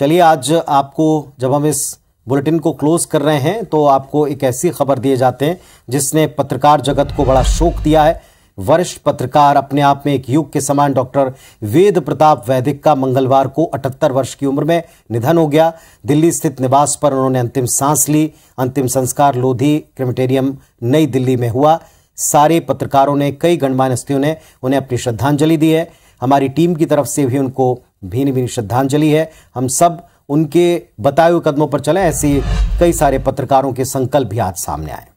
चलिए आज आपको जब हम इस बुलेटिन को क्लोज कर रहे हैं तो आपको एक ऐसी खबर दिए जाते हैं जिसने पत्रकार जगत को बड़ा शोक दिया है वरिष्ठ पत्रकार अपने आप में एक युग के समान डॉक्टर वेद प्रताप वैदिक का मंगलवार को 78 वर्ष की उम्र में निधन हो गया दिल्ली स्थित निवास पर उन्होंने अंतिम सांस ली अंतिम संस्कार लोधी क्रिमेटेरियम नई दिल्ली में हुआ सारे पत्रकारों ने कई गणमान्य हस्तियों ने उन्हें अपनी श्रद्धांजलि दी है हमारी टीम की तरफ से भी उनको भीन भीन श्रद्धांजलि है हम सब उनके बताए हुए कदमों पर चले ऐसे कई सारे पत्रकारों के संकल्प भी आज सामने आए